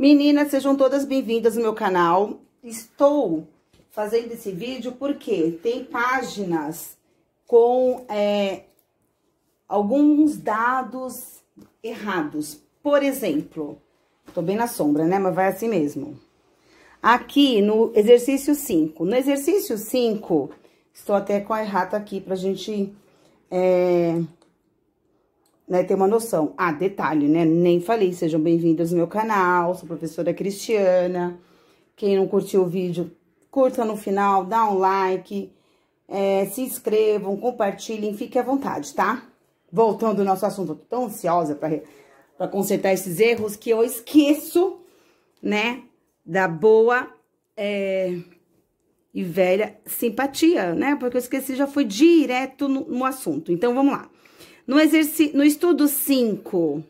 Meninas, sejam todas bem-vindas no meu canal. Estou fazendo esse vídeo porque tem páginas com é, alguns dados errados. Por exemplo, tô bem na sombra, né? Mas vai assim mesmo. Aqui no exercício 5. No exercício 5, estou até com a errata aqui pra gente... É, né, ter uma noção. Ah, detalhe, né, nem falei, sejam bem-vindos ao meu canal, sou professora Cristiana. Quem não curtiu o vídeo, curta no final, dá um like, é, se inscrevam, compartilhem, fiquem à vontade, tá? Voltando ao nosso assunto, tô tão ansiosa para consertar esses erros que eu esqueço, né, da boa é, e velha simpatia, né? Porque eu esqueci, já foi direto no, no assunto. Então, vamos lá. No, no estudo 5,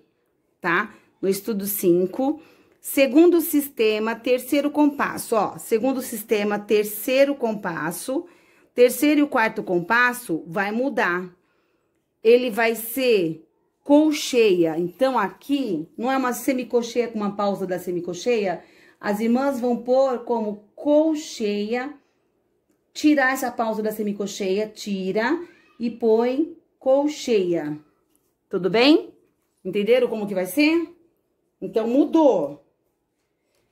tá? No estudo 5, segundo sistema, terceiro compasso, ó. Segundo sistema, terceiro compasso. Terceiro e quarto compasso vai mudar. Ele vai ser colcheia. Então, aqui, não é uma semicolcheia com uma pausa da semicolcheia? As irmãs vão pôr como colcheia, tirar essa pausa da semicolcheia, tira e põe colcheia. Tudo bem? Entenderam como que vai ser? Então, mudou.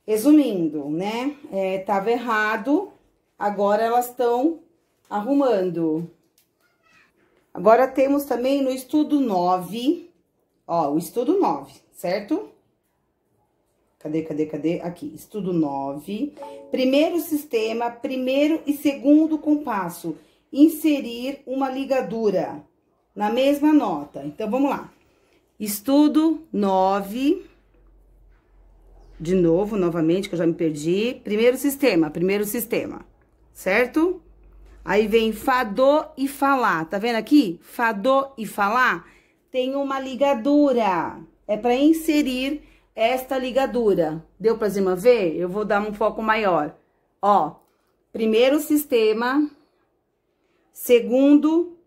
Resumindo, né? É, tava errado, agora elas estão arrumando. Agora, temos também no estudo 9, ó, o estudo 9, certo? Cadê, cadê, cadê? Aqui, estudo 9. Primeiro sistema, primeiro e segundo compasso. Inserir uma ligadura na mesma nota. Então, vamos lá. Estudo 9. De novo, novamente, que eu já me perdi. Primeiro sistema, primeiro sistema, certo? Aí vem fadô e falar. Tá vendo aqui? Fadô e falar tem uma ligadura. É para inserir esta ligadura. Deu para as ver? Eu vou dar um foco maior. Ó, primeiro sistema, segundo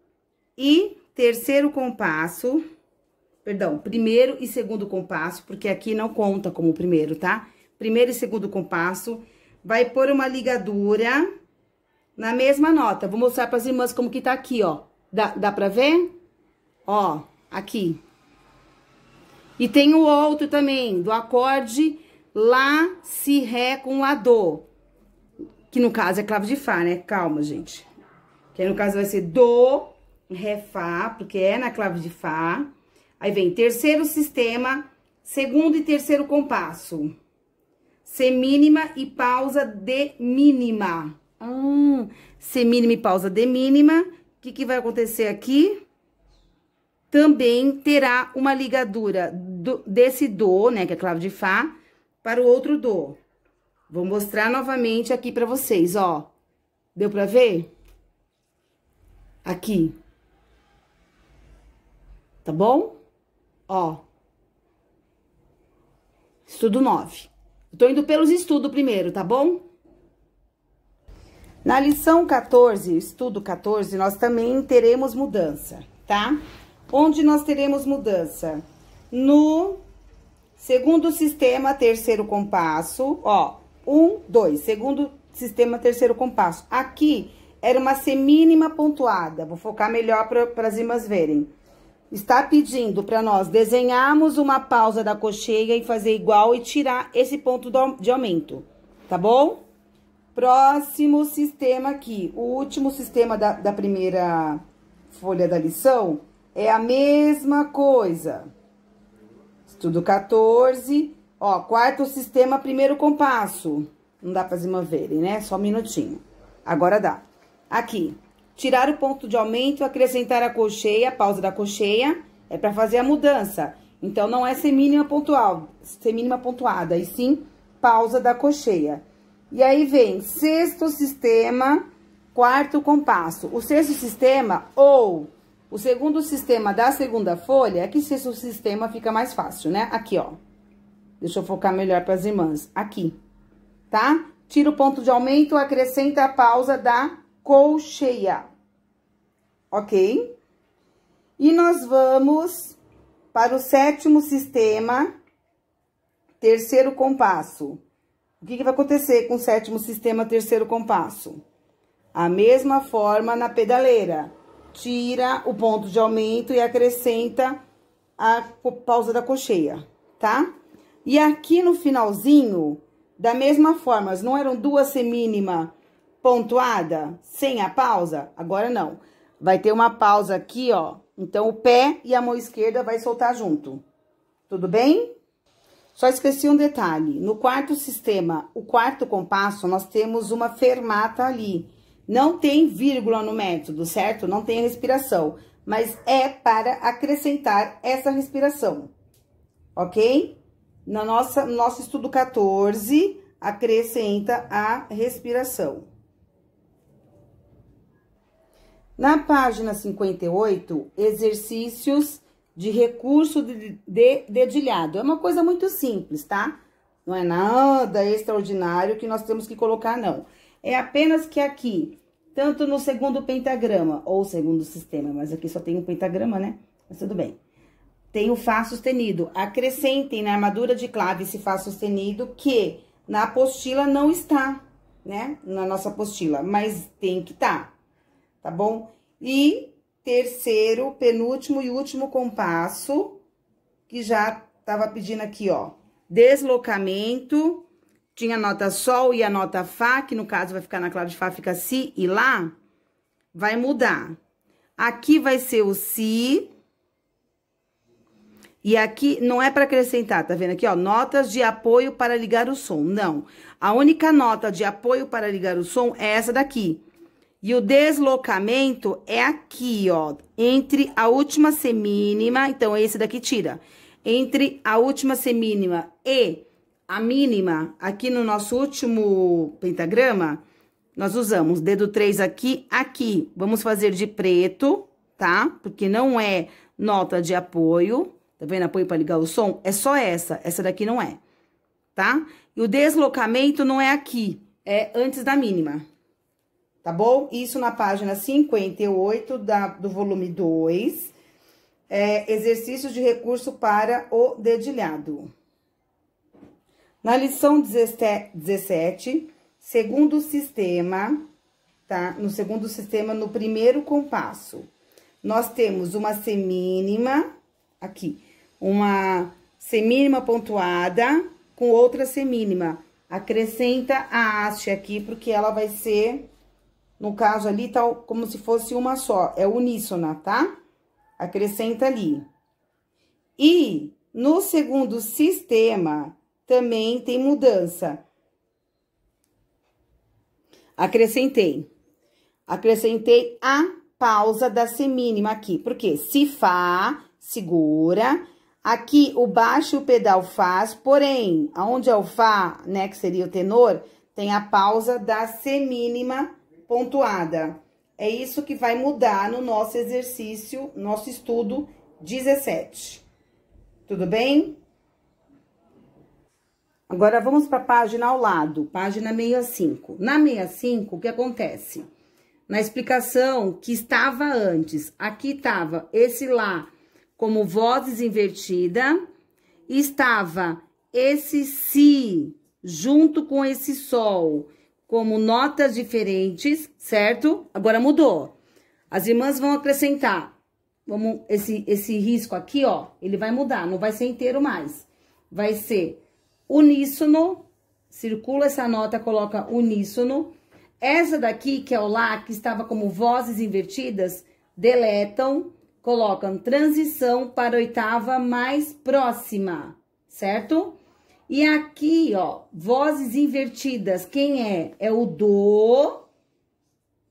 e terceiro compasso, perdão, primeiro e segundo compasso, porque aqui não conta como primeiro, tá? Primeiro e segundo compasso, vai pôr uma ligadura na mesma nota. Vou mostrar para as irmãs como que tá aqui, ó. Dá, dá pra ver? Ó, aqui. E tem o outro também, do acorde Lá, Si, Ré com Lá, Dó. Que no caso é clave de Fá, né? Calma, gente. Que no caso vai ser Dó, Ré, Fá, porque é na clave de Fá. Aí vem terceiro sistema, segundo e terceiro compasso. C mínima e pausa D mínima. Hum, C mínima e pausa D mínima. O que, que vai acontecer aqui? Também terá uma ligadura do, desse Dó, né, que é clave de Fá, para o outro Dó. Vou mostrar novamente aqui para vocês, ó. Deu para ver? Aqui tá bom? Ó. Estudo 9. Eu tô indo pelos estudos primeiro, tá bom? Na lição 14, estudo 14, nós também teremos mudança, tá? Onde nós teremos mudança? No segundo sistema, terceiro compasso, ó, um, dois, segundo sistema, terceiro compasso. Aqui era uma semínima pontuada, vou focar melhor para as irmãs verem está pedindo para nós desenharmos uma pausa da cocheia e fazer igual e tirar esse ponto de aumento, tá bom? Próximo sistema aqui, o último sistema da, da primeira folha da lição é a mesma coisa. Estudo 14, ó, quarto sistema, primeiro compasso. Não dá pra vocês verem, né? Só um minutinho. Agora dá. Aqui, tirar o ponto de aumento, acrescentar a colcheia, a pausa da colcheia, é para fazer a mudança. Então, não é semínima pontual, semínima pontuada, e sim pausa da colcheia. E aí vem sexto sistema, quarto compasso. O sexto sistema ou o segundo sistema da segunda folha, é que sexto sistema fica mais fácil, né? Aqui, ó. Deixa eu focar melhor para as irmãs. Aqui, tá? Tira o ponto de aumento, acrescenta a pausa da colcheia, ok? E nós vamos para o sétimo sistema, terceiro compasso. O que, que vai acontecer com o sétimo sistema, terceiro compasso? A mesma forma na pedaleira. Tira o ponto de aumento e acrescenta a pausa da cocheia, tá? E aqui no finalzinho, da mesma forma, não eram duas semínima pontuada, sem a pausa? Agora não. Vai ter uma pausa aqui, ó. Então, o pé e a mão esquerda vai soltar junto. Tudo bem? Só esqueci um detalhe. No quarto sistema, o quarto compasso, nós temos uma fermata ali. Não tem vírgula no método, certo? Não tem respiração. Mas é para acrescentar essa respiração. Ok? Na nossa, no nosso estudo 14, acrescenta a respiração. Na página 58, exercícios de recurso de, dedilhado. É uma coisa muito simples, tá? Não é nada extraordinário que nós temos que colocar, não. É apenas que aqui, tanto no segundo pentagrama, ou segundo sistema, mas aqui só tem um pentagrama, né? Mas tudo bem. Tem o Fá sustenido. Acrescentem na armadura de clave esse Fá sustenido que na apostila não está, né? Na nossa apostila, mas tem que estar. Tá tá bom? E terceiro, penúltimo e último compasso, que já tava pedindo aqui, ó. Deslocamento, tinha a nota sol e a nota fá, que no caso vai ficar na clave de fá, fica si e lá, vai mudar. Aqui vai ser o si, e aqui não é para acrescentar, tá vendo aqui, ó? Notas de apoio para ligar o som. Não. A única nota de apoio para ligar o som é essa daqui. E o deslocamento é aqui, ó, entre a última semínima, então esse daqui tira, entre a última semínima e a mínima, aqui no nosso último pentagrama, nós usamos dedo 3 aqui, aqui. Vamos fazer de preto, tá? Porque não é nota de apoio, tá vendo? Apoio para ligar o som, é só essa, essa daqui não é, tá? E o deslocamento não é aqui, é antes da mínima tá bom? Isso na página 58 da, do volume 2, é, exercícios de recurso para o dedilhado. Na lição 17, segundo sistema, tá? No segundo sistema, no primeiro compasso, nós temos uma semínima, aqui, uma semínima pontuada com outra semínima. Acrescenta a haste aqui, porque ela vai ser no caso ali, tá como se fosse uma só, é uníssona, tá? Acrescenta ali. E no segundo sistema, também tem mudança. Acrescentei. Acrescentei a pausa da semínima aqui. porque Se Fá, segura. Aqui, o baixo o pedal faz, porém, aonde é o Fá, né, que seria o tenor, tem a pausa da semínima pontuada. É isso que vai mudar no nosso exercício, nosso estudo 17. Tudo bem? Agora vamos para a página ao lado, página 65. Na 65, o que acontece? Na explicação que estava antes, aqui estava esse lá como vozes invertida, estava esse si junto com esse sol como notas diferentes, certo? Agora mudou. As irmãs vão acrescentar. Vamos, esse, esse risco aqui, ó, ele vai mudar, não vai ser inteiro mais. Vai ser uníssono, circula essa nota, coloca uníssono. Essa daqui, que é o Lá, que estava como vozes invertidas, deletam, colocam transição para oitava mais próxima, certo? E aqui, ó, vozes invertidas, quem é? É o do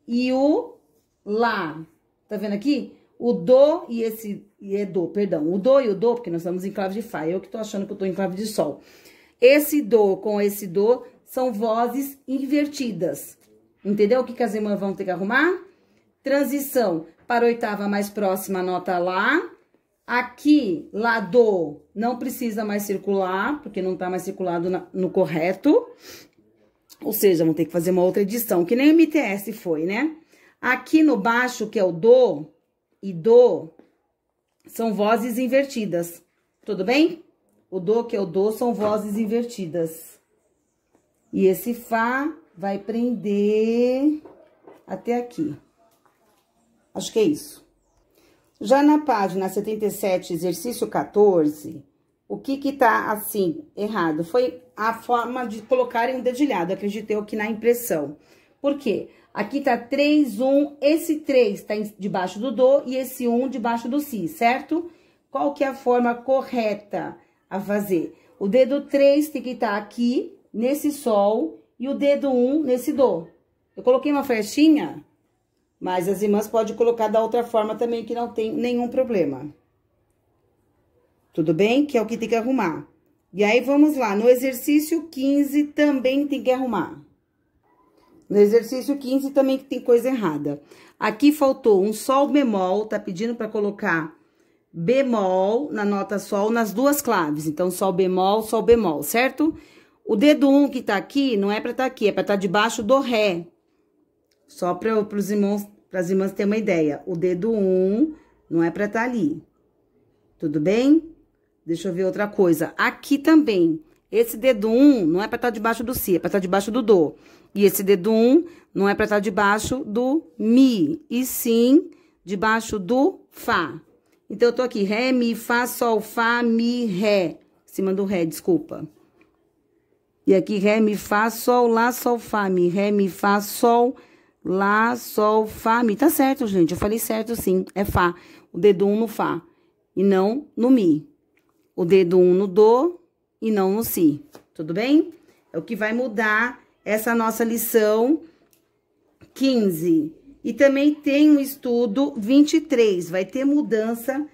e o lá. Tá vendo aqui? O do e esse e é do, perdão. O do e o do, porque nós estamos em clave de fá. Eu que tô achando que eu tô em clave de sol. Esse do com esse do são vozes invertidas. Entendeu o que, que as irmãs vão ter que arrumar? Transição para oitava mais próxima, nota lá Aqui, lado, não precisa mais circular, porque não tá mais circulado na, no correto. Ou seja, vão ter que fazer uma outra edição, que nem o MTS foi, né? Aqui no baixo, que é o do e do, são vozes invertidas, tudo bem? O do que é o do são vozes invertidas. E esse fá vai prender até aqui. Acho que é isso. Já na página 77, exercício 14, o que que tá assim, errado? Foi a forma de colocarem o dedilhado, acreditei eu que na impressão. Por quê? Aqui tá 3, 1, esse 3 tá debaixo do do e esse 1 debaixo do si, certo? Qual que é a forma correta a fazer? O dedo 3 tem que estar tá aqui, nesse sol, e o dedo 1 nesse do. Eu coloquei uma flechinha mas as irmãs podem colocar da outra forma também, que não tem nenhum problema. Tudo bem? Que é o que tem que arrumar. E aí, vamos lá. No exercício 15, também tem que arrumar. No exercício 15, também tem coisa errada. Aqui faltou um sol bemol, tá pedindo para colocar bemol na nota sol nas duas claves. Então, sol bemol, sol bemol, certo? O dedo 1 um que tá aqui, não é para estar tá aqui, é para estar tá debaixo do ré, só para os irmãos, para as irmãs terem uma ideia. O dedo 1 um não é para estar tá ali. Tudo bem? Deixa eu ver outra coisa. Aqui também. Esse dedo 1 um não é para estar tá debaixo do si, é para estar tá debaixo do do. E esse dedo 1 um não é para estar tá debaixo do mi, e sim debaixo do fá. Então, eu tô aqui, ré, mi, fá, sol, fá, mi, ré. Cima do ré, desculpa. E aqui, ré, mi, fá, sol, lá, sol, fá, mi, ré, mi, fá, sol, Lá, Sol, Fá, Mi. Tá certo, gente. Eu falei certo, sim. É Fá. O dedo 1 um no Fá. E não no Mi. O dedo 1 um no Dô e não no Si. Tudo bem? É o que vai mudar essa nossa lição 15. E também tem o estudo 23. Vai ter mudança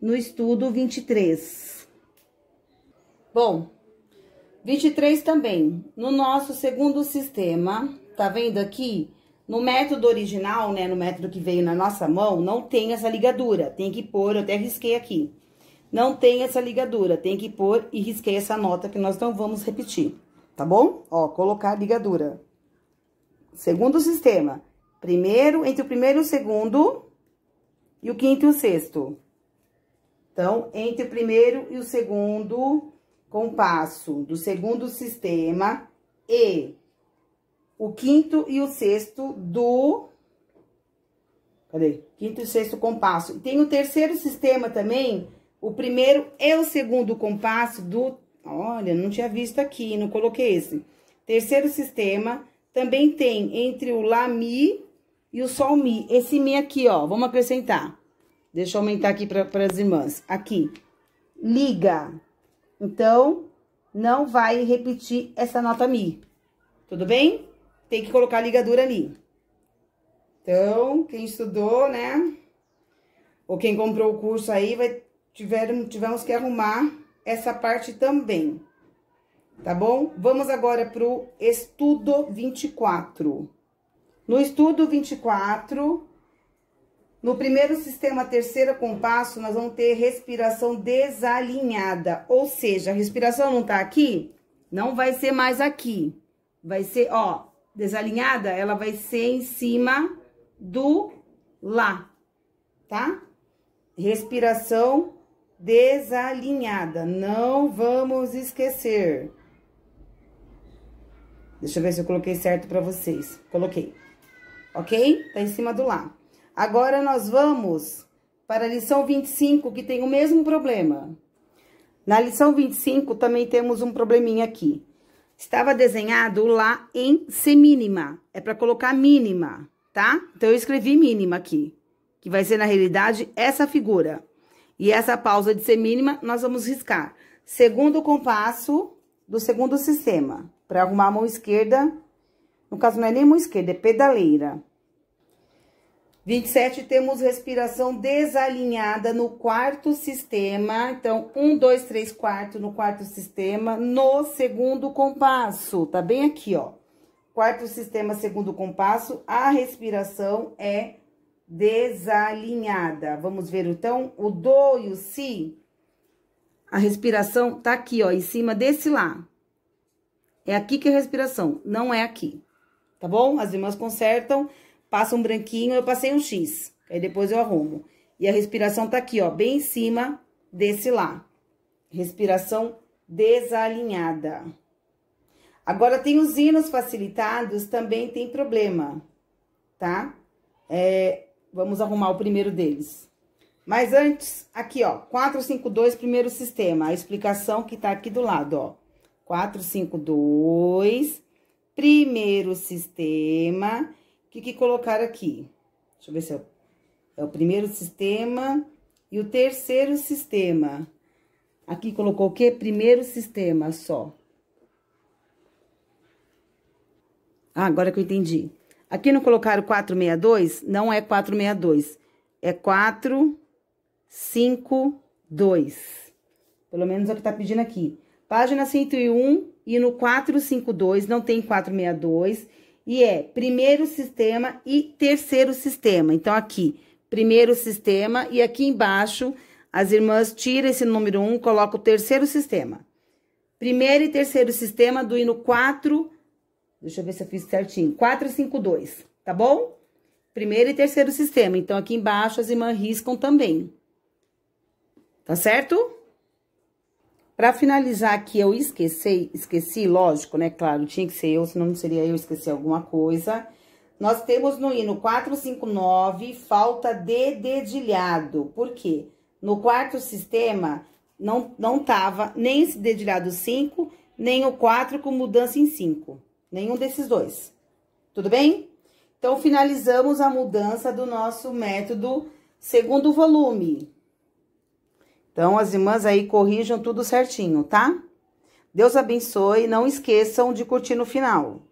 no estudo 23. Bom, 23 também. No nosso segundo sistema, tá vendo aqui? No método original, né, no método que veio na nossa mão, não tem essa ligadura. Tem que pôr, eu até risquei aqui. Não tem essa ligadura, tem que pôr e risquei essa nota que nós não vamos repetir, tá bom? Ó, colocar a ligadura. Segundo sistema. Primeiro, entre o primeiro e o segundo, e o quinto e o sexto. Então, entre o primeiro e o segundo compasso do segundo sistema e o quinto e o sexto do... Cadê? Quinto e sexto compasso. E tem o terceiro sistema também, o primeiro e o segundo compasso do... Olha, não tinha visto aqui, não coloquei esse. Terceiro sistema também tem entre o Lá, Mi e o Sol, Mi. Esse Mi aqui, ó, vamos acrescentar. Deixa eu aumentar aqui para as irmãs. Aqui, liga. Então, não vai repetir essa nota Mi. Tudo bem? tem que colocar a ligadura ali. Então, quem estudou, né? Ou quem comprou o curso aí, vai, tiveram, tivemos que arrumar essa parte também. Tá bom? Vamos agora pro estudo 24. No estudo 24, no primeiro sistema terceiro compasso, nós vamos ter respiração desalinhada. Ou seja, a respiração não tá aqui, não vai ser mais aqui. Vai ser, ó, desalinhada, ela vai ser em cima do lá, tá? Respiração desalinhada, não vamos esquecer. Deixa eu ver se eu coloquei certo para vocês. Coloquei. Ok? Tá em cima do lá. Agora nós vamos para a lição 25, que tem o mesmo problema. Na lição 25 também temos um probleminha aqui. Estava desenhado lá em semínima. É para colocar mínima, tá? Então, eu escrevi mínima aqui, que vai ser, na realidade, essa figura. E essa pausa de semínima, nós vamos riscar. Segundo compasso do segundo sistema, para arrumar a mão esquerda. No caso, não é nem mão esquerda, é pedaleira. 27, temos respiração desalinhada no quarto sistema. Então, um, dois, três, quarto no quarto sistema, no segundo compasso. Tá bem aqui, ó. Quarto sistema, segundo compasso, a respiração é desalinhada. Vamos ver, então, o do e o si. A respiração tá aqui, ó, em cima desse lá. É aqui que é a respiração, não é aqui. Tá bom? As irmãs consertam. Passa um branquinho, eu passei um X. Aí depois eu arrumo. E a respiração tá aqui, ó, bem em cima desse lá. Respiração desalinhada. Agora, tem os hinos facilitados, também tem problema, tá? É, vamos arrumar o primeiro deles. Mas antes, aqui, ó, 452, primeiro sistema, a explicação que tá aqui do lado, ó. 452, primeiro sistema, o que, que colocar aqui? Deixa eu ver se é o, é o primeiro sistema e o terceiro sistema. Aqui colocou o quê? Primeiro sistema só. Ah, agora que eu entendi. Aqui não colocaram 462? Não é 462. É 452. Pelo menos é o que tá pedindo aqui. Página 101 e no 452 não tem 462 e é primeiro sistema e terceiro sistema. Então, aqui, primeiro sistema e aqui embaixo, as irmãs tiram esse número 1, um, colocam o terceiro sistema. Primeiro e terceiro sistema do hino 4, deixa eu ver se eu fiz certinho, 452, tá bom? Primeiro e terceiro sistema. Então, aqui embaixo, as irmãs riscam também. Tá certo? Para finalizar que eu esqueci, esqueci, lógico, né? Claro, tinha que ser eu, senão não seria eu esquecer alguma coisa. Nós temos no hino 459 falta de dedilhado. Por quê? No quarto sistema não, não tava nem esse dedilhado 5, nem o 4 com mudança em 5. Nenhum desses dois. Tudo bem? Então, finalizamos a mudança do nosso método segundo volume. Então, as irmãs aí corrijam tudo certinho, tá? Deus abençoe. Não esqueçam de curtir no final.